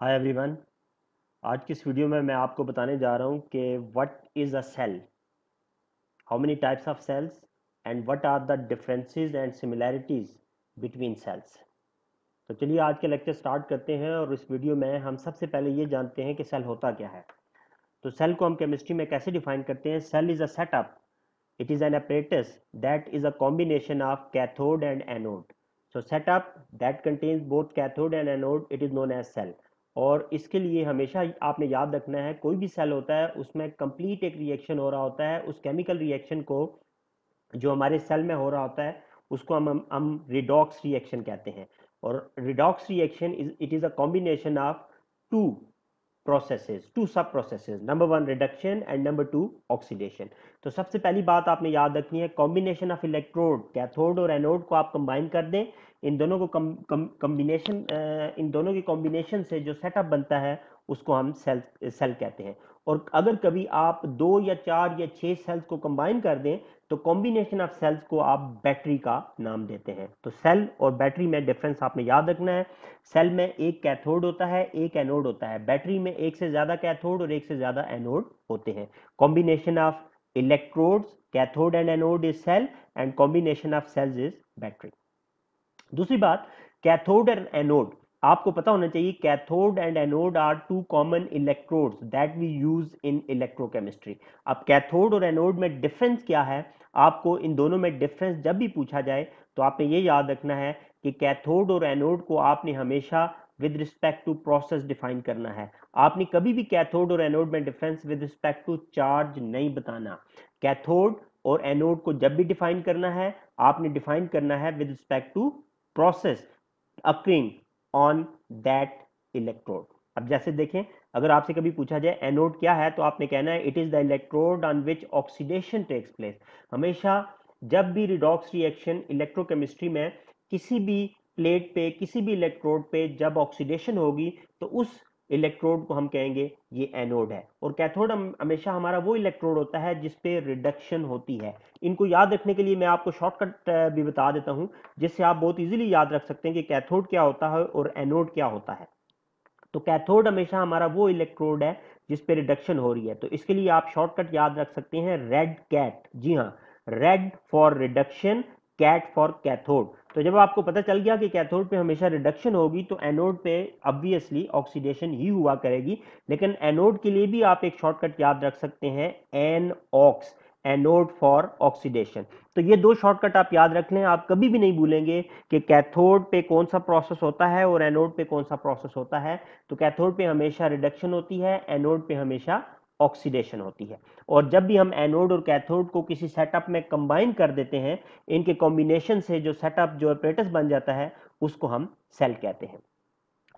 hi everyone आज की इस वीडियो में मैं आपको बताने जा रहा हूँ कि what is a cell how many types of cells and what are the differences and similarities between cells तो चलिए आज के लेक्चर स्टार्ट करते हैं और इस वीडियो में हम सबसे पहले ये जानते हैं कि सेल होता क्या है तो सेल को हम केमिस्ट्री में कैसे डिफाइन करते हैं cell is a setup it is an apparatus that is a combination of cathode and anode so setup that contains both cathode and anode it is known as cell और इसके लिए हमेशा आपने याद रखना है कोई भी सेल होता है उसमें कंप्लीट एक रिएक्शन हो रहा होता है उस केमिकल रिएक्शन को जो हमारे सेल में हो रहा होता है उसको हम हम रिडॉक्स रिएक्शन कहते हैं और redox reaction is it is a combination of two processes two sub processes number one reduction and number two oxidation तो सबसे पहली बात आपने याद रखनी है कॉम्बिनेशन ऑफ इलेक्ट्रोड कैथोड और एनोड को आप कंबाइन कर दें इन दोनों को कॉम्बिनेशन इन दोनों के कॉम्बिनेशन से जो सेटअप बनता है उसको हम सेल सेल कहते हैं और अगर कभी आप दो या चार या छह सेल्स को कंबाइन कर दें तो कॉम्बिनेशन ऑफ सेल्स को आप बैटरी का नाम देते हैं तो सेल और बैटरी में डिफरेंस आपने याद रखना है सेल में एक कैथोड होता है एक एनोड होता है बैटरी में एक से ज्यादा कैथोड और एक से ज्यादा एनोड होते हैं combination of electrodes cathode and anode is cell and combination of cells is battery दूसरी बात कैथोड एंड एनोड आपको पता होना चाहिए cathode and anode are two common electrodes that we use in electrochemistry अब कैथोड और एनोड में difference क्या है आपको इन दोनों में डिफरेंस जब भी पूछा जाए तो आपने ये याद रखना है कि कैथोड और एनोड को आपने हमेशा with respect to process define करना है आपने कभी भी कैथोड और एनोड में difference with respect to charge नहीं बताना कैथोड और एनोड को जब भी डिफाइन करना है आपने डिफाइन करना है with respect to process occurring on that electrode अब जैसे देखें अगर आपसे कभी पूछा जाए एनोड क्या है तो आपने कहना है it is the electrode on which oxidation takes place हमेशा जब भी रिडॉक्स रिएक्शन इलेक्ट्रोकेमिस्ट्री में किसी भी प्लेट पे किसी भी इलेक्ट्रोड पे जब ऑक्सीडेशन होगी तो उस इलेक्ट्रोड को हम कहेंगे ये एनोड है और कैथोड हमेशा हमारा वो इलेक्ट्रोड होता है जिसपे रिडक्शन होती है इनको याद रखने के लिए मैं आपको शॉर्टकट भी बता देता हूं जिससे आप बहुत इजीली याद रख सकते हैं कि कैथोड क्या होता है और एनोड क्या होता है तो कैथोड हमेशा हमारा वो इलेक्ट्रोड है जिसपे रिडक्शन हो रही है तो इसके लिए आप शॉर्टकट याद रख सकते हैं रेड कैट जी हाँ red for reduction cat for cathode तो जब आपको पता चल गया कि कैथोड पे हमेशा रिडक्शन होगी तो एनोड पे ऑब्वियसली ऑक्सीडेशन ही हुआ करेगी लेकिन एनोड के लिए भी आप एक शॉर्टकट याद रख सकते हैं an ox anode for oxidation तो ये दो शॉर्टकट आप याद रख लें आप कभी भी नहीं भूलेंगे कि कैथोड पे कौन सा प्रोसेस होता है और एनोड पे कौन सा प्रोसेस होता है तो कैथोड पे हमेशा रिडक्शन होती है एनोड पे हमेशा ऑक्सीडेशन होती है और जब भी हम एनोड और कैथोड को किसी सेटअप में कंबाइन कर देते हैं इनके कॉम्बिनेशन से जो सेटअप जो अपरेटस बन जाता है उसको हम सेल कहते हैं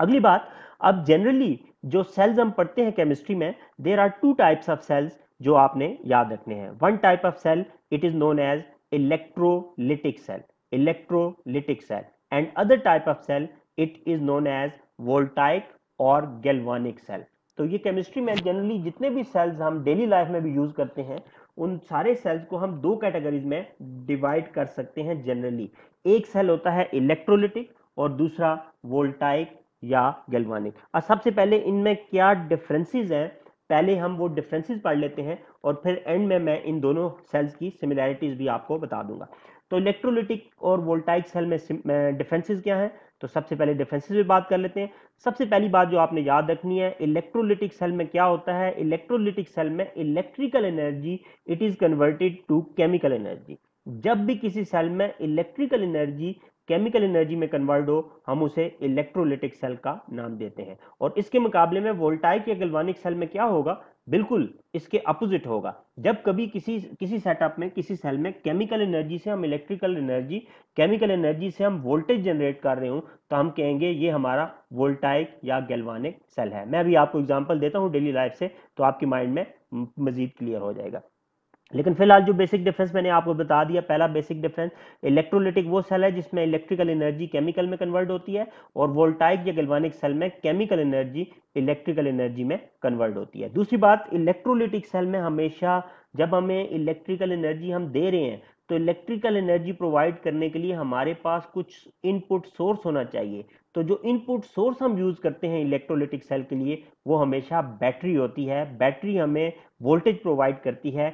अगली बात अब जनरली जो सेल्स हम पढ़ते हैं केमिस्ट्री में there are two types of cells जो आपने याद रखने हैं one type of cell it is known as electrolytic cell electrolytic cell and other type of cell it is known as voltaic और गेलवानिक सेल तो ये chemistry में generally जितने भी सेल्स हम डेली लाइफ में भी यूज करते हैं उन सारे सेल्स को हम दो कैटेगरीज में डिवाइड कर सकते हैं जनरली एक सेल होता है इलेक्ट्रोलिटिक और दूसरा वोल्टाइक या गैल्वानिक और सबसे पहले इनमें क्या डिफरेंसेस हैं पहले हम वो डिफरेंसेस पढ़ लेते हैं और फिर एंड में मैं इन दोनों सेल्स की सिमिलैरिटीज भी आपको बता दूंगा तो इलेक्ट्रोलिटिक और वोल्टाइक सेल में डिफरेंसेस क्या हैं तो सबसे पहले डिफरेंसेस पे बात कर लेते हैं सबसे पहली बात जो आपने याद रखनी है इलेक्ट्रोलिटिक सेल में क्या होता है इलेक्ट्रोलिटिक सेल में electrical energy it is converted to chemical energy जब भी किसी सेल में इलेक्ट्रिकल एनर्जी केमिकल एनर्जी में कन्वर्ट हो हम उसे इलेक्ट्रोलिटिक सेल का नाम देते हैं और इसके मुकाबले में वोल्टाइक या गलवानिक सेल में क्या होगा बिल्कुल इसके अपोजिट होगा जब कभी किसी किसी सेटअप में किसी सेल में केमिकल एनर्जी से हम इलेक्ट्रिकल एनर्जी केमिकल एनर्जी से हम वोल्टेज जनरेट कर रहे हो तो हम कहेंगे ये हमारा वोल्टाइक या गैल्वानिक सेल है मैं अभी आपको एग्जांपल देता हूँ डेली लाइफ से तो आपकी माइंड में मजीद क्लियर हो जाएगा लेकिन फिलहाल जो बेसिक डिफरेंस मैंने आपको बता दिया पहला बेसिक डिफरेंस इलेक्ट्रोलिटिक वो सेल है जिसमें इलेक्ट्रिकल एनर्जी केमिकल में कन्वर्ट होती है और वोल्टाइक या गलवानिक सेल में केमिकल एनर्जी इलेक्ट्रिकल एनर्जी में कन्वर्ट होती है दूसरी बात इलेक्ट्रोलिटिक सेल में हमेशा जब हमें इलेक्ट्रिकल एनर्जी हम दे रहे हैं तो इलेक्ट्रिकल एनर्जी प्रोवाइड करने के लिए हमारे पास कुछ इनपुट सोर्स होना चाहिए तो जो इनपुट सोर्स हम यूज़ करते हैं इलेक्ट्रोलिटिक सेल के लिए वो हमेशा बैटरी होती है बैटरी हमें वोल्टेज प्रोवाइड करती है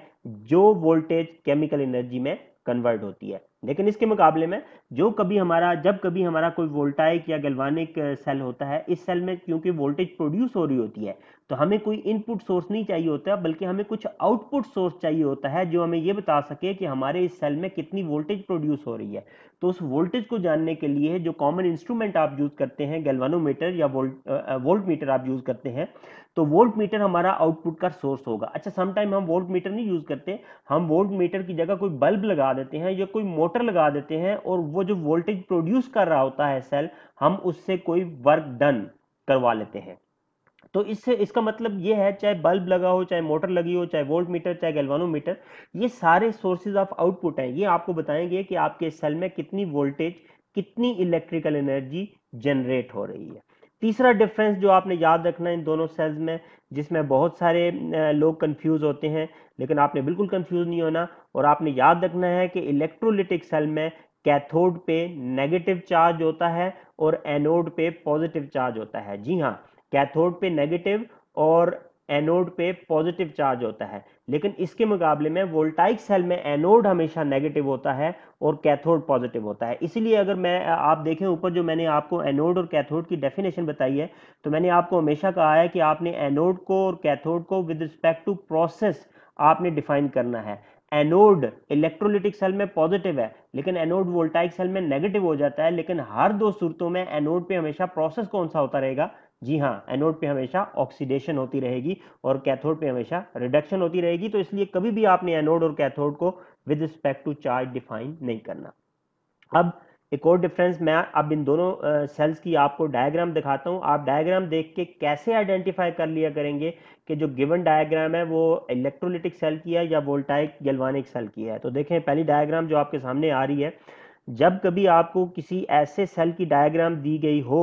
जो वोल्टेज केमिकल एनर्जी में कन्वर्ट होती है लेकिन इसके मुकाबले में जो कभी हमारा जब कभी हमारा कोई वोल्टाइक या गलवानिक सेल होता है इस सेल में क्योंकि वोल्टेज प्रोड्यूस हो रही होती है तो हमें कोई इनपुट सोर्स नहीं चाहिए होता है बल्कि हमें कुछ आउटपुट सोर्स चाहिए होता है जो हमें ये बता सके कि हमारे इस सेल में कितनी वोल्टेज प्रोड्यूस हो रही है तो उस वोल्टेज को जानने के लिए जो कॉमन इंस्ट्रूमेंट आप यूज़ करते हैं गैल्वानोमीटर या वोल्ट वोल्ट मीटर आप यूज़ करते हैं तो वोल्ट मीटर हमारा आउटपुट का सोर्स होगा अच्छा समटाइम हम वोल्ट मीटर नहीं यूज़ करते हम वोल्ट मीटर की जगह कोई बल्ब लगा देते हैं या कोई मोटर लगा देते हैं और वो जो वोल्टेज प्रोड्यूस कर रहा होता है सेल हम उससे कोई वर्क डन करवा लेते हैं तो इससे इसका मतलब ये है चाहे बल्ब लगा हो चाहे मोटर लगी हो चाहे वोल्ट मीटर चाहे मीटर ये सारे सोर्सेज ऑफ आउटपुट हैं ये आपको बताएंगे कि आपके सेल में कितनी वोल्टेज कितनी इलेक्ट्रिकल एनर्जी जनरेट हो रही है तीसरा डिफरेंस जो आपने याद रखना है इन दोनों सेल्स में जिसमें बहुत सारे लोग कन्फ्यूज होते हैं लेकिन आपने बिल्कुल कन्फ्यूज नहीं होना और आपने याद रखना है कि इलेक्ट्रोलिटिक सेल में कैथोड पे नेगेटिव चार्ज होता है और एनोड पे पॉजिटिव चार्ज होता है जी हाँ कैथोड पे नेगेटिव और एनोड पे पॉजिटिव चार्ज होता है लेकिन इसके मुकाबले में वोल्टाइक सेल में एनोड हमेशा नेगेटिव होता है और कैथोड पॉजिटिव होता है इसीलिए अगर मैं आप देखें ऊपर जो मैंने आपको एनोड और कैथोड की डेफिनेशन बताई है तो मैंने आपको हमेशा कहा है कि आपने एनोड को और कैथोड को विद रिस्पेक्ट टू प्रोसेस आपने डिफाइन करना है एनोड इलेक्ट्रोलिटिक सेल में पॉजिटिव है लेकिन एनोड वोल्टाइक सेल में नेगेटिव हो जाता है लेकिन हर दो सूरतों में एनोड पे हमेशा प्रोसेस कौन सा होता रहेगा जी हाँ एनोड पे हमेशा ऑक्सीडेशन होती रहेगी और कैथोड पे हमेशा रिडक्शन होती रहेगी तो इसलिए कभी भी आपने एनोड और कैथोड को with respect to charge define नहीं करना अब एक और डिफरेंस मैं अब इन दोनों सेल्स की आपको डायग्राम दिखाता हूँ आप डायग्राम देख के कैसे आइडेंटिफाई कर लिया करेंगे कि जो गिवन डायग्राम है वो इलेक्ट्रोलिटिक सेल की है या वोल्टाइक गलवानिक सेल की है तो देखें पहली डायग्राम जो आपके सामने आ रही है जब कभी आपको किसी ऐसे सेल की डायग्राम दी गई हो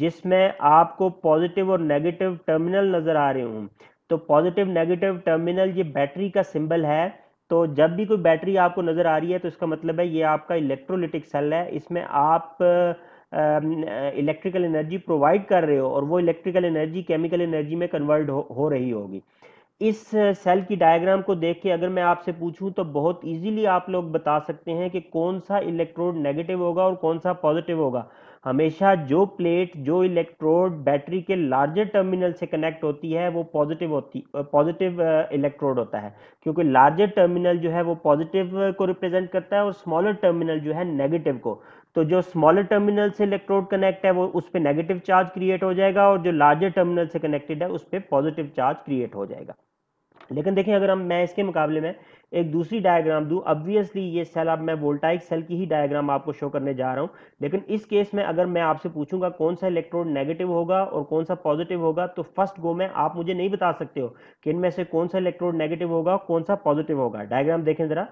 जिसमें आपको पॉजिटिव और नेगेटिव टर्मिनल नज़र आ रहे हों तो पॉजिटिव नेगेटिव टर्मिनल ये बैटरी का सिंबल है तो जब भी कोई बैटरी आपको नज़र आ रही है तो इसका मतलब है ये आपका इलेक्ट्रोलिटिक सेल है इसमें आप इलेक्ट्रिकल एनर्जी प्रोवाइड कर रहे हो और वो इलेक्ट्रिकल एनर्जी केमिकल एनर्जी में कन्वर्ट हो, हो रही होगी इस सेल की डायग्राम को देख के अगर मैं आपसे पूछूं तो बहुत इजीली आप लोग बता सकते हैं कि कौन सा इलेक्ट्रोड नेगेटिव होगा और कौन सा पॉजिटिव होगा हमेशा जो प्लेट जो इलेक्ट्रोड बैटरी के लार्जर टर्मिनल से कनेक्ट होती है वो पॉजिटिव होती पॉजिटिव इलेक्ट्रोड uh, होता है क्योंकि लार्जर टर्मिनल जो है वो पॉजिटिव को रिप्रेजेंट करता है और स्मॉलर टर्मिनल जो है नेगेटिव को तो जो स्मॉलर टर्मिनल से इलेक्ट्रोड कनेक्ट है वो उस पर नेगेटिव चार्ज क्रिएट हो जाएगा और जो लार्जर टर्मिनल से कनेक्टेड है उस पर पॉजिटिव चार्ज क्रिएट हो जाएगा लेकिन देखें अगर हम मैं इसके मुकाबले में एक दूसरी डायग्राम दूँ ऑब्वियसली ये सेल अब मैं वोल्टाइक सेल की ही डायग्राम आपको शो करने जा रहा हूँ लेकिन इस केस में अगर मैं आपसे पूछूंगा कौन सा इलेक्ट्रोड नेगेटिव होगा और कौन सा पॉजिटिव होगा तो फर्स्ट गो में आप मुझे नहीं बता सकते हो कि इनमें से कौन सा इलेक्ट्रोड नेगेटिव होगा कौन सा पॉजिटिव होगा डायग्राम देखें ज़रा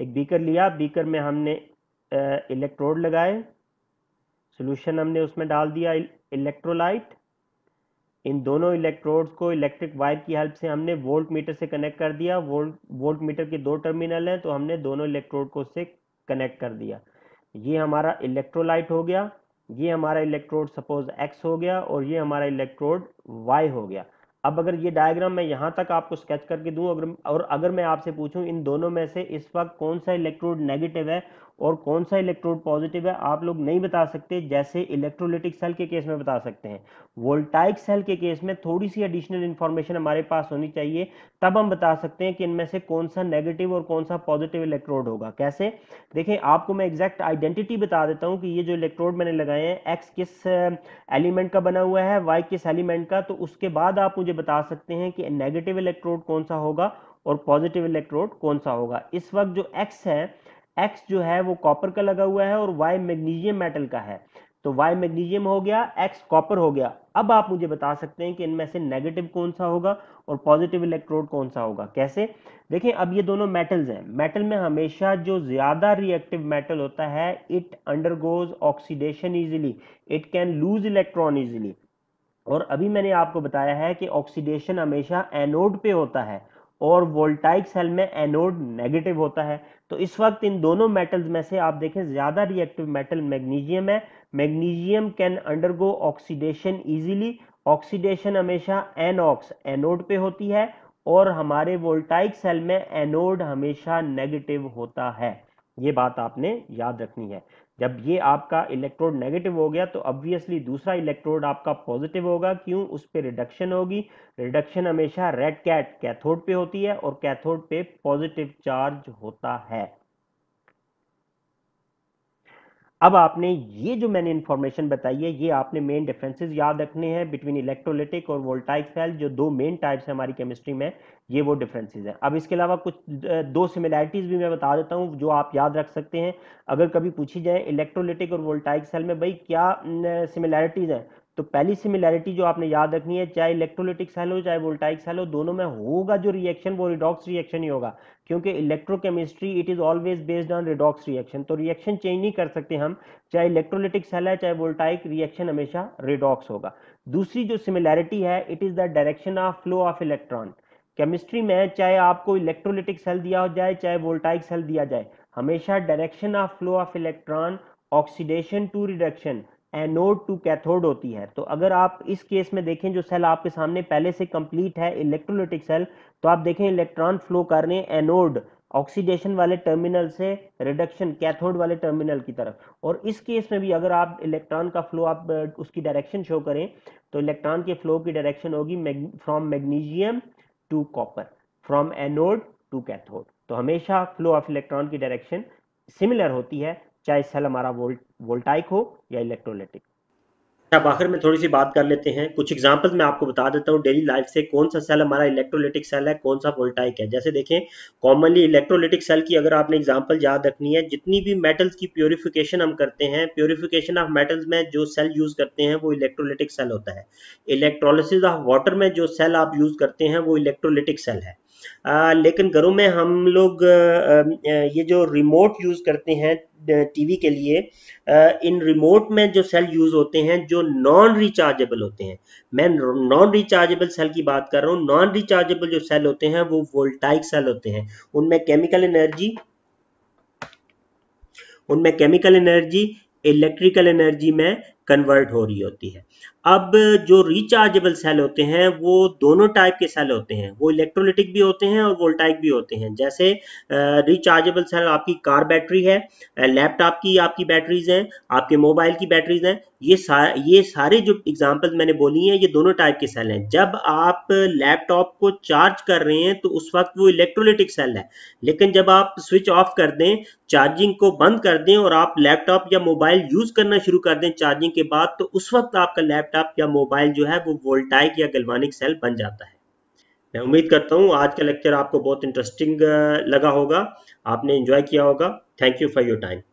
एक बीकर लिया बीकर में हमने इलेक्ट्रोड लगाए सोल्यूशन हमने उसमें डाल दिया इलेक्ट्रोलाइट इन दोनों इलेक्ट्रोड्स को इलेक्ट्रिक वायर की हेल्प से हमने वोल्ट मीटर से कनेक्ट कर दिया वोल्ट वोल्ट मीटर के दो टर्मिनल हैं तो हमने दोनों इलेक्ट्रोड को उससे कनेक्ट कर दिया ये हमारा इलेक्ट्रोलाइट हो गया ये हमारा इलेक्ट्रोड सपोज एक्स हो गया और ये हमारा इलेक्ट्रोड वाई हो गया अब अगर ये डायग्राम मैं यहाँ तक आपको स्केच करके दूँ अगर और अगर मैं आपसे पूछूँ इन दोनों में से इस वक्त कौन सा इलेक्ट्रोड नेगेटिव है और कौन सा इलेक्ट्रोड पॉजिटिव है आप लोग नहीं बता सकते जैसे इलेक्ट्रोलिटिक सेल के केस में बता सकते हैं वोल्टाइक सेल के केस में थोड़ी सी एडिशनल इन्फॉर्मेशन हमारे पास होनी चाहिए तब हम बता सकते हैं कि इनमें से कौन सा नेगेटिव और कौन सा पॉजिटिव इलेक्ट्रोड होगा कैसे देखें आपको मैं एग्जैक्ट आइडेंटिटी बता देता हूँ कि ये जो इलेक्ट्रोड मैंने लगाए हैं एक्स किस एलिमेंट uh, का बना हुआ है वाई किस एलिमेंट का तो उसके बाद आप मुझे बता सकते हैं कि नेगेटिव इलेक्ट्रोड कौन सा होगा और पॉजिटिव इलेक्ट्रोड कौन सा होगा इस वक्त जो एक्स है एक्स जो है वो कॉपर का लगा हुआ है और वाई मैग्नीशियम मेटल का है तो वाई मैग्नीशियम हो गया एक्स कॉपर हो गया अब आप मुझे बता सकते हैं कि इनमें से नेगेटिव कौन सा होगा और पॉजिटिव इलेक्ट्रोड कौन सा होगा कैसे देखें अब ये दोनों मेटल्स हैं मेटल में हमेशा जो ज़्यादा रिएक्टिव मेटल होता है it undergoes oxidation easily it can lose electron easily और अभी मैंने आपको बताया है कि ऑक्सीडेशन हमेशा एनोड पे होता है और वोल्टाइक सेल में एनोड नेगेटिव होता है तो इस वक्त इन दोनों मेटल्स में से आप देखें ज़्यादा रिएक्टिव मेटल मैग्नीशियम है magnesium can undergo oxidation easily oxidation हमेशा एनऑक्स एनोड पे होती है और हमारे वोल्टाइक सेल में एनोड हमेशा नेगेटिव होता है ये बात आपने याद रखनी है जब ये आपका इलेक्ट्रोड नेगेटिव हो गया तो ऑब्वियसली दूसरा इलेक्ट्रोड आपका पॉजिटिव होगा क्यों उस पर रिडक्शन होगी रिडक्शन हमेशा रेड कैट कैथोड पे होती है और कैथोड पे पॉजिटिव चार्ज होता है अब आपने ये जो मैंने इन्फॉर्मेशन बताई है ये आपने मेन डिफरेंसेस याद रखने हैं बिटवीन इलेक्ट्रोलिटिक और वोल्टाइक सेल जो दो मेन टाइप्स हैं हमारी केमिस्ट्री में ये वो डिफरेंसेस हैं अब इसके अलावा कुछ दो सिमिलैरिटीज भी मैं बता देता हूँ जो आप याद रख सकते हैं अगर कभी पूछी जाए इलेक्ट्रोलिटिक और वोल्टाइक सेल में भाई क्या सिमिलैरिटीज़ हैं तो पहली सिमिलैरिटी जो आपने याद रखनी है चाहे इलेक्ट्रोलिटिक सेल हो चाहे वोल्टाइक सेल हो दोनों में होगा जो रिएक्शन वो रिडॉक्स रिएक्शन ही होगा क्योंकि electrochemistry it is always based on redox reaction तो रिएक्शन चेंज नहीं कर सकते हम चाहे इलेक्ट्रोलिटिक सेल है चाहे वोल्टाइक रिएक्शन हमेशा रिडॉक्स होगा दूसरी जो सिमिलैरिटी है it is the direction of flow of electron chemistry में चाहे आपको इलेक्ट्रोलिटिक सेल दिया हो जाए चाहे वोल्टाइक सेल दिया जाए हमेशा direction of flow of electron oxidation to reduction anode to cathode होती है तो अगर आप इस केस में देखें जो सेल आपके सामने पहले से कंप्लीट है इलेक्ट्रोलिटिक सेल तो आप देखें इलेक्ट्रॉन फ्लो कर रहे हैं एनोड ऑक्सीडेशन वाले टर्मिनल से रिडक्शन कैथोड वाले टर्मिनल की तरफ और इस केस में भी अगर आप इलेक्ट्रॉन का फ्लो आप उसकी डायरेक्शन शो करें तो इलेक्ट्रॉन के फ्लो की डायरेक्शन होगी from magnesium to copper from anode to cathode तो हमेशा फ्लो ऑफ इलेक्ट्रॉन की डायरेक्शन सिमिलर होती है चाहे सेल हमारा वोल्ट वोल्टाइक हो या इलेक्ट्रोलिटिक आप अच्छा, आखिर में थोड़ी सी बात कर लेते हैं कुछ एग्जांपल्स मैं आपको बता देता हूँ डेली लाइफ से कौन सा सेल हमारा इलेक्ट्रोलिटिक सेल है कौन सा वोल्टाइक है जैसे देखें कॉमनली इलेक्ट्रोलिटिक सेल की अगर आपने एग्जांपल याद रखनी है जितनी भी मेटल्स की प्योरिफिकेशन हम करते हैं प्योरिफिकेशन ऑफ मेटल्स में जो सेल यूज करते हैं वो इलेक्ट्रोलिटिक सेल होता है इलेक्ट्रोलिस ऑफ वाटर में जो सेल आप यूज करते हैं वो इलेक्ट्रोलिटिक सेल है आ, लेकिन घरों में हम लोग ये जो रिमोट यूज़ करते हैं टीवी के लिए इन रिमोट में जो सेल यूज़ होते हैं जो नॉन रिचार्जेबल होते हैं मैं नॉन रिचार्जेबल सेल की बात कर रहा हूँ नॉन रिचार्जेबल जो सेल होते हैं वो वोल्टाइक सेल होते हैं उनमें केमिकल एनर्जी उनमें केमिकल एनर्जी इलेक्ट्रिकल एनर्जी में कन्वर्ट हो रही होती है अब जो रिचार्जेबल सेल होते हैं वो दोनों टाइप के सेल होते हैं वो इलेक्ट्रोलिटिक भी होते हैं और वोल्टाइक भी होते हैं जैसे रिचार्जेबल सेल आपकी कार बैटरी है लैपटॉप की आपकी बैटरीज हैं आपके मोबाइल की बैटरीज हैं ये सा, ये सारे जो एग्जाम्पल मैंने बोली हैं ये दोनों टाइप के सेल हैं जब आप लैपटॉप को चार्ज कर रहे हैं तो उस वक्त वो इलेक्ट्रोलिटिक सेल है लेकिन जब आप स्विच ऑफ कर दें चार्जिंग को बंद कर दें और आप लैपटॉप या मोबाइल यूज़ करना शुरू कर दें चार्जिंग के के बाद तो उस वक्त आपका लैपटॉप या मोबाइल जो है वो वोल्टाइक या गलवानिक सेल बन जाता है मैं उम्मीद करता हूँ आज का लेक्चर आपको बहुत इंटरेस्टिंग लगा होगा आपने इंजॉय किया होगा thank you for your time